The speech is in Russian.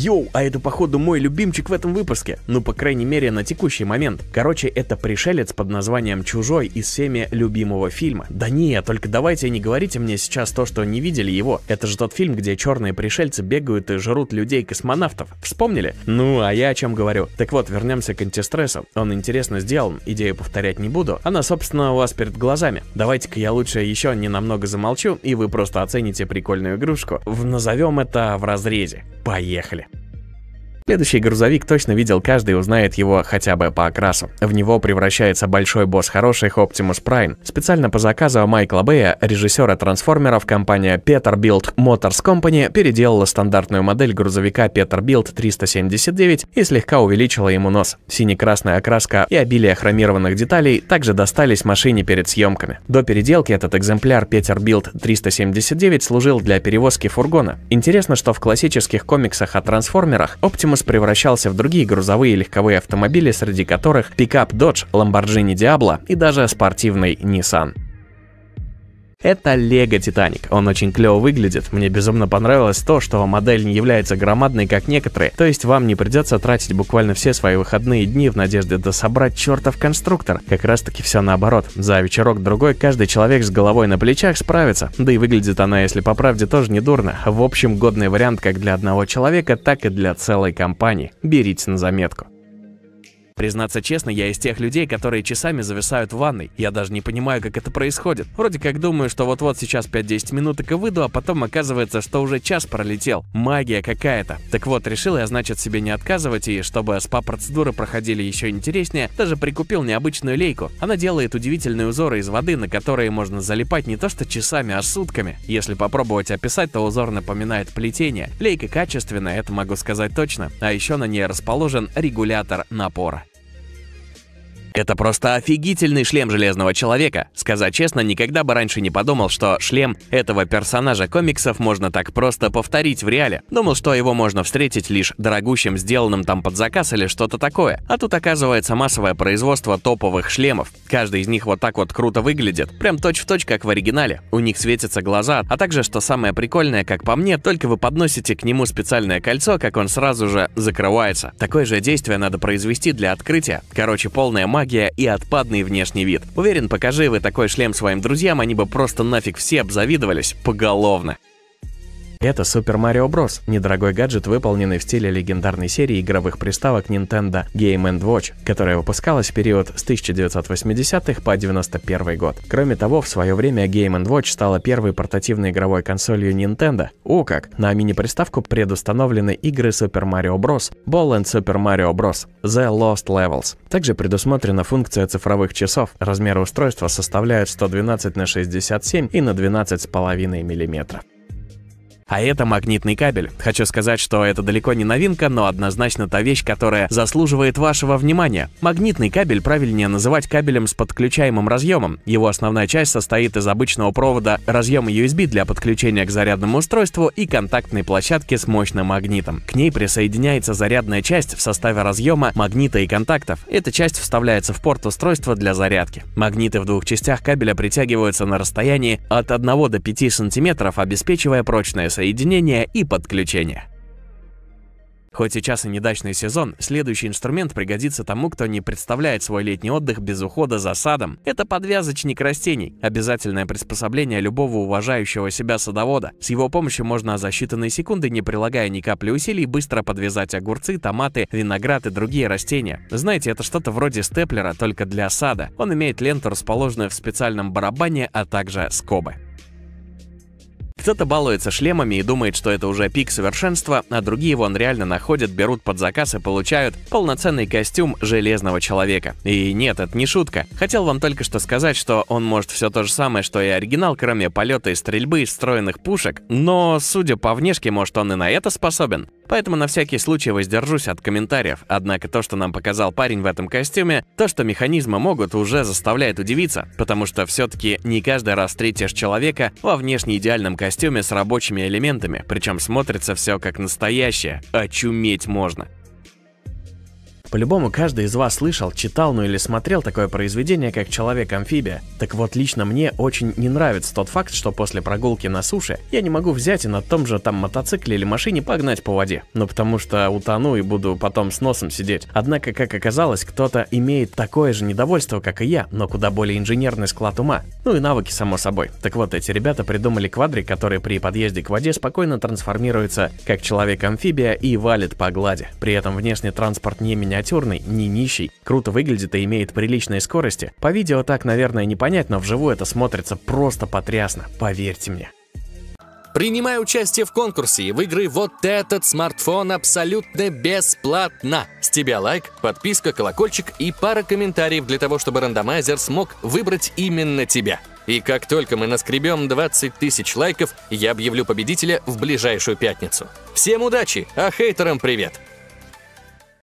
Йоу, а это походу мой любимчик в этом выпуске. Ну, по крайней мере, на текущий момент. Короче, это пришелец под названием «Чужой» из всеми любимого фильма. Да не, только давайте не говорите мне сейчас то, что не видели его. Это же тот фильм, где черные пришельцы бегают и жрут людей-космонавтов. Вспомнили? Ну, а я о чем говорю? Так вот, вернемся к антистрессу. Он интересно сделан, идею повторять не буду. Она, собственно, у вас перед глазами. Давайте-ка я лучше еще не намного замолчу, и вы просто оцените прикольную игрушку. В, назовем это в разрезе. Поехали. Следующий грузовик точно видел каждый и узнает его хотя бы по окрасу. В него превращается большой босс хороших Optimus Prime. Специально по заказу Майкла Бэя, режиссера трансформеров, компания Peterbilt Motors Company переделала стандартную модель грузовика Peterbilt 379 и слегка увеличила ему нос. Сине-красная окраска и обилие хромированных деталей также достались машине перед съемками. До переделки этот экземпляр Peterbilt 379 служил для перевозки фургона. Интересно, что в классических комиксах о трансформерах Optimus Optimus превращался в другие грузовые и легковые автомобили, среди которых пикап Dodge, Lamborghini Diablo и даже спортивный Nissan. Это Лего Титаник. Он очень клево выглядит. Мне безумно понравилось то, что модель не является громадной, как некоторые. То есть вам не придется тратить буквально все свои выходные дни в надежде дособрать чертов конструктор. Как раз таки все наоборот. За вечерок-другой каждый человек с головой на плечах справится. Да и выглядит она, если по правде, тоже не дурно. В общем, годный вариант как для одного человека, так и для целой компании. Берите на заметку. Признаться честно, я из тех людей, которые часами зависают в ванной. Я даже не понимаю, как это происходит. Вроде как думаю, что вот-вот сейчас 5-10 минуток и выйду, а потом оказывается, что уже час пролетел. Магия какая-то. Так вот, решил я, значит, себе не отказывать, и чтобы спа-процедуры проходили еще интереснее, даже прикупил необычную лейку. Она делает удивительные узоры из воды, на которые можно залипать не то что часами, а сутками. Если попробовать описать, то узор напоминает плетение. Лейка качественная, это могу сказать точно. А еще на ней расположен регулятор напора. Это просто офигительный шлем Железного Человека. Сказать честно, никогда бы раньше не подумал, что шлем этого персонажа комиксов можно так просто повторить в реале. Думал, что его можно встретить лишь дорогущим, сделанным там под заказ или что-то такое. А тут оказывается массовое производство топовых шлемов. Каждый из них вот так вот круто выглядит. Прям точь-в-точь, точь, как в оригинале. У них светятся глаза, а также, что самое прикольное, как по мне, только вы подносите к нему специальное кольцо, как он сразу же закрывается. Такое же действие надо произвести для открытия. Короче, полная магия магия и отпадный внешний вид. Уверен, покажи вы такой шлем своим друзьям, они бы просто нафиг все обзавидовались поголовно. Это Super Mario Bros. Недорогой гаджет, выполненный в стиле легендарной серии игровых приставок Nintendo Game Watch, которая выпускалась в период с 1980-х по 91 год. Кроме того, в свое время Game Watch стала первой портативной игровой консолью Nintendo. О как! На мини-приставку предустановлены игры Super Mario Bros., Ball and Super Mario Bros., The Lost Levels. Также предусмотрена функция цифровых часов. Размеры устройства составляют 112 на 67 и на 12,5 мм. А это магнитный кабель. Хочу сказать, что это далеко не новинка, но однозначно та вещь, которая заслуживает вашего внимания. Магнитный кабель правильнее называть кабелем с подключаемым разъемом. Его основная часть состоит из обычного провода, разъема USB для подключения к зарядному устройству и контактной площадки с мощным магнитом. К ней присоединяется зарядная часть в составе разъема магнита и контактов. Эта часть вставляется в порт устройства для зарядки. Магниты в двух частях кабеля притягиваются на расстоянии от 1 до 5 сантиметров, обеспечивая прочное соединение соединения и подключения. Хоть сейчас и не дачный сезон, следующий инструмент пригодится тому, кто не представляет свой летний отдых без ухода за садом. Это подвязочник растений, обязательное приспособление любого уважающего себя садовода. С его помощью можно за считанные секунды, не прилагая ни капли усилий, быстро подвязать огурцы, томаты, виноград и другие растения. Знаете, это что-то вроде степлера, только для сада. Он имеет ленту, расположенную в специальном барабане, а также скобы. Кто-то балуется шлемами и думает, что это уже пик совершенства, а другие вон реально находят, берут под заказ и получают полноценный костюм Железного Человека. И нет, это не шутка. Хотел вам только что сказать, что он может все то же самое, что и оригинал, кроме полета и стрельбы из встроенных пушек, но, судя по внешке, может он и на это способен. Поэтому на всякий случай воздержусь от комментариев. Однако то, что нам показал парень в этом костюме, то, что механизмы могут, уже заставляет удивиться, потому что все-таки не каждый раз встретишь человека во внешне идеальном костюме с рабочими элементами, причем смотрится все как настоящее. Очуметь можно. По-любому каждый из вас слышал, читал, ну или смотрел такое произведение, как «Человек-амфибия». Так вот, лично мне очень не нравится тот факт, что после прогулки на суше я не могу взять и на том же там мотоцикле или машине погнать по воде. Ну потому что утону и буду потом с носом сидеть. Однако, как оказалось, кто-то имеет такое же недовольство, как и я, но куда более инженерный склад ума. Ну и навыки, само собой. Так вот, эти ребята придумали квадрик, который при подъезде к воде спокойно трансформируется как человек-амфибия и валит по глади. При этом внешний транспорт не меняется миниатюрный, не нищий, круто выглядит и имеет приличные скорости. По видео так, наверное, не понять, но вживую это смотрится просто потрясно, поверьте мне. Принимай участие в конкурсе и выиграй вот этот смартфон абсолютно бесплатно. С тебя лайк, подписка, колокольчик и пара комментариев для того, чтобы рандомайзер смог выбрать именно тебя. И как только мы наскребем 20 тысяч лайков, я объявлю победителя в ближайшую пятницу. Всем удачи, а хейтерам привет!